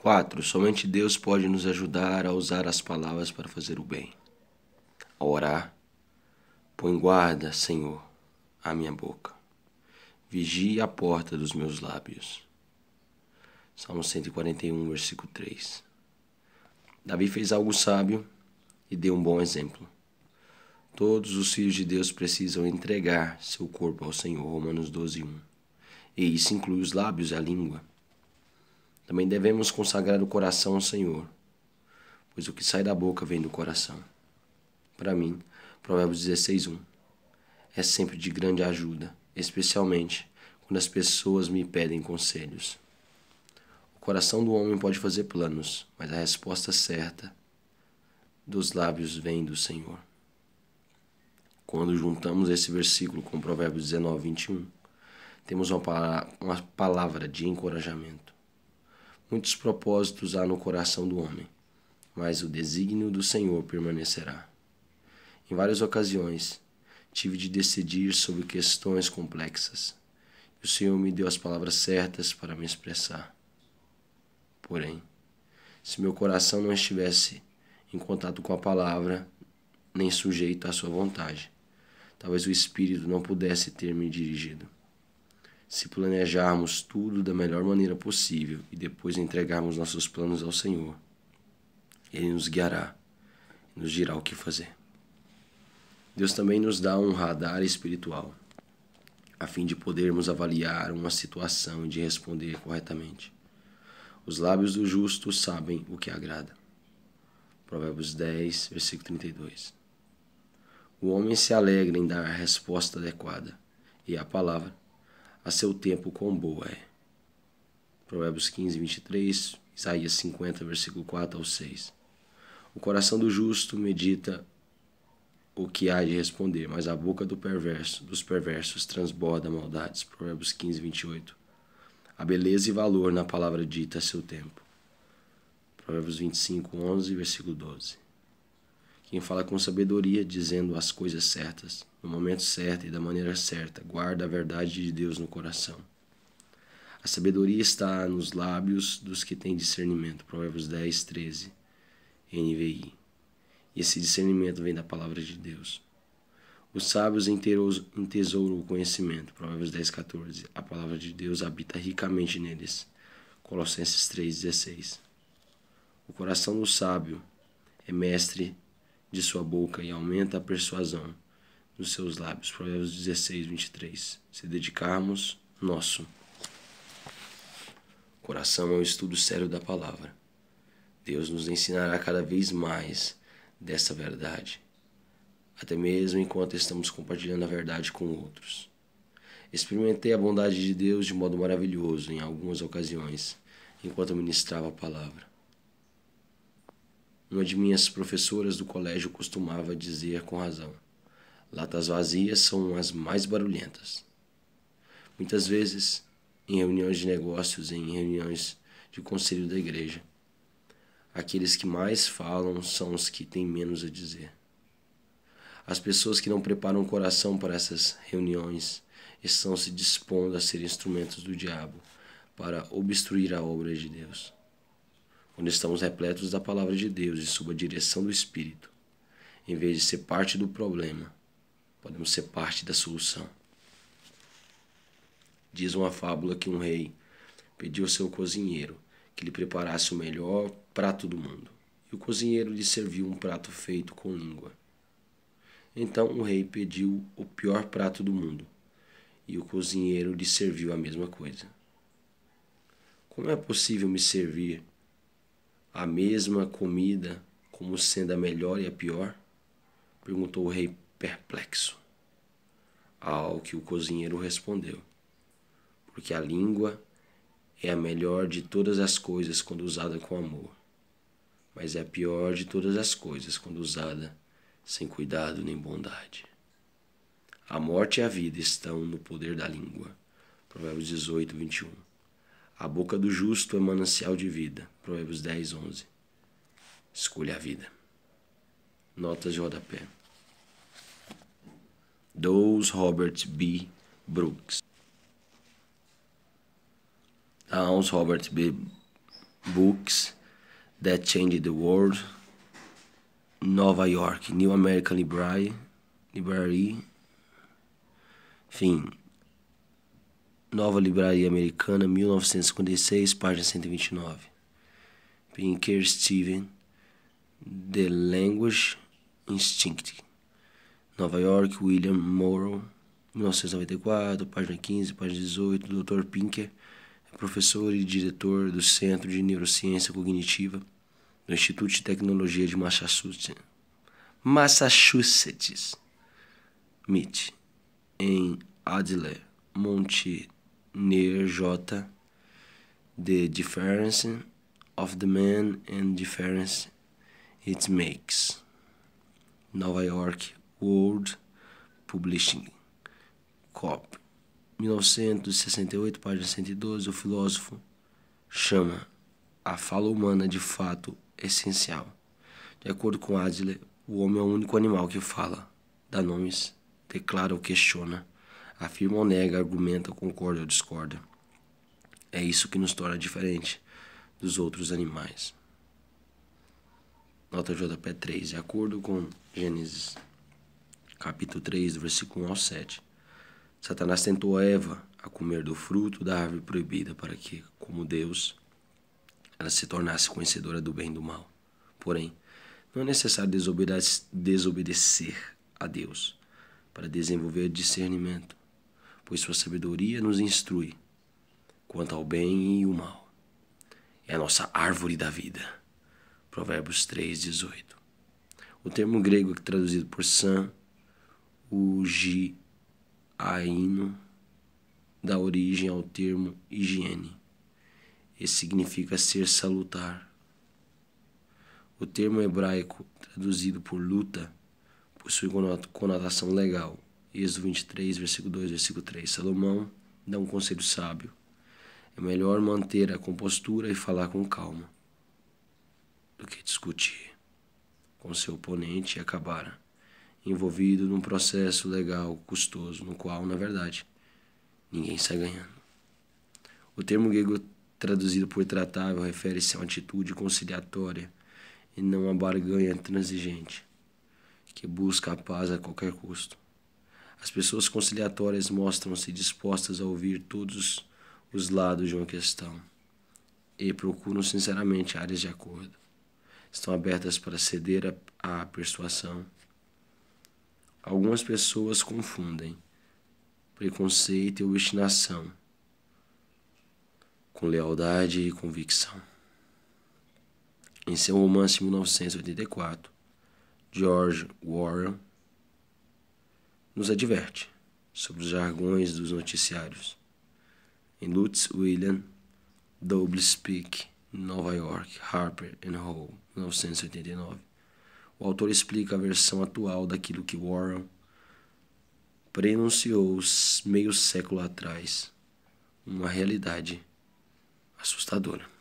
4. Somente Deus pode nos ajudar a usar as palavras para fazer o bem. A orar, põe guarda, Senhor, a minha boca. Vigie a porta dos meus lábios. Salmo 141, versículo 3. Davi fez algo sábio e deu um bom exemplo. Todos os filhos de Deus precisam entregar seu corpo ao Senhor. Romanos 12, 1. E isso inclui os lábios e a língua. Também devemos consagrar o coração ao Senhor, pois o que sai da boca vem do coração. Para mim, Provérbios 16:1 é sempre de grande ajuda, especialmente quando as pessoas me pedem conselhos. O coração do homem pode fazer planos, mas a resposta certa dos lábios vem do Senhor. Quando juntamos esse versículo com Provérbios 19, 21, temos uma, uma palavra de encorajamento. Muitos propósitos há no coração do homem, mas o desígnio do Senhor permanecerá. Em várias ocasiões, tive de decidir sobre questões complexas. e O Senhor me deu as palavras certas para me expressar. Porém, se meu coração não estivesse em contato com a palavra, nem sujeito à sua vontade, talvez o Espírito não pudesse ter me dirigido se planejarmos tudo da melhor maneira possível e depois entregarmos nossos planos ao Senhor. Ele nos guiará e nos dirá o que fazer. Deus também nos dá um radar espiritual, a fim de podermos avaliar uma situação e de responder corretamente. Os lábios do justo sabem o que agrada. Provérbios 10, versículo 32. O homem se alegra em dar a resposta adequada, e a palavra a seu tempo quão boa é. Provérbios 15, 23, Isaías 50, versículo 4 ao 6. O coração do justo medita o que há de responder, mas a boca do perverso, dos perversos transborda maldades. Provérbios 15, 28. A beleza e valor na palavra dita a seu tempo. Provérbios 25, 11, versículo 12. Quem fala com sabedoria, dizendo as coisas certas, no momento certo e da maneira certa, guarda a verdade de Deus no coração. A sabedoria está nos lábios dos que têm discernimento. Provérbios 10, 13, NVI. E esse discernimento vem da palavra de Deus. Os sábios entesouram o conhecimento. Provérbios 10, 14. A palavra de Deus habita ricamente neles. Colossenses 3, 16. O coração do sábio é mestre de sua boca e aumenta a persuasão dos seus lábios. Provérbios 16, 23. Se dedicarmos nosso coração ao estudo sério da palavra, Deus nos ensinará cada vez mais dessa verdade, até mesmo enquanto estamos compartilhando a verdade com outros. Experimentei a bondade de Deus de modo maravilhoso em algumas ocasiões, enquanto ministrava a palavra. Uma de minhas professoras do colégio costumava dizer com razão: latas vazias são as mais barulhentas. Muitas vezes, em reuniões de negócios, em reuniões de conselho da igreja, aqueles que mais falam são os que têm menos a dizer. As pessoas que não preparam o coração para essas reuniões estão se dispondo a ser instrumentos do diabo para obstruir a obra de Deus onde estamos repletos da palavra de Deus e sob a direção do Espírito. Em vez de ser parte do problema, podemos ser parte da solução. Diz uma fábula que um rei pediu ao seu cozinheiro que lhe preparasse o melhor prato do mundo, e o cozinheiro lhe serviu um prato feito com língua. Então o rei pediu o pior prato do mundo, e o cozinheiro lhe serviu a mesma coisa. Como é possível me servir a mesma comida como sendo a melhor e a pior? Perguntou o rei perplexo. Ao que o cozinheiro respondeu: Porque a língua é a melhor de todas as coisas quando usada com amor, mas é a pior de todas as coisas quando usada sem cuidado nem bondade. A morte e a vida estão no poder da língua. Provérbios 18, 21. A boca do justo é manancial de vida. Provérbios 10, 11. Escolha a vida. Notas de rodapé. Dose Robert B. Brooks. Downs Robert B. Books That Changed the World. Nova York, New American Library. Library. Fim. Nova Livraria Americana, 1956, página 129. Pinker Steven, The Language Instinct. Nova York, William Morrow, 1994, página 15, página 18. Dr. Pinker é professor e diretor do Centro de Neurociência Cognitiva do Instituto de Tecnologia de Massachusetts. Massachusetts. MIT, em Adler, Monte near J, the difference of the man and difference it makes. Nova York World Publishing Cop. 1968, página 112, o filósofo chama a fala humana de fato essencial. De acordo com Adler, o homem é o único animal que fala, dá nomes, declara ou questiona afirma ou nega, argumenta, concorda ou discorda. É isso que nos torna diferente dos outros animais. Nota JP 3. De acordo com Gênesis capítulo 3, versículo 1 ao 7, Satanás tentou a Eva a comer do fruto da árvore proibida para que, como Deus, ela se tornasse conhecedora do bem e do mal. Porém, não é necessário desobedecer a Deus para desenvolver discernimento pois sua sabedoria nos instrui quanto ao bem e o mal. É a nossa árvore da vida. Provérbios 3:18. O termo grego que é traduzido por san, uji, aino, dá origem ao termo higiene. Esse significa ser salutar. O termo hebraico traduzido por luta possui conotação legal Êxodo 23, versículo 2, versículo 3. Salomão dá um conselho sábio. É melhor manter a compostura e falar com calma do que discutir com seu oponente e acabar envolvido num processo legal custoso, no qual, na verdade, ninguém sai ganhando. O termo grego traduzido por tratável refere-se a uma atitude conciliatória e não a barganha transigente, que busca a paz a qualquer custo. As pessoas conciliatórias mostram-se dispostas a ouvir todos os lados de uma questão e procuram sinceramente áreas de acordo. Estão abertas para ceder à persuasão. Algumas pessoas confundem preconceito e obstinação com lealdade e convicção. Em seu romance 1984, George Warren nos adverte sobre os jargões dos noticiários. Em Lutz William, Double Speak, Nova York, Harper and Hall, 1989. O autor explica a versão atual daquilo que Warren prenunciou meio século atrás, uma realidade assustadora.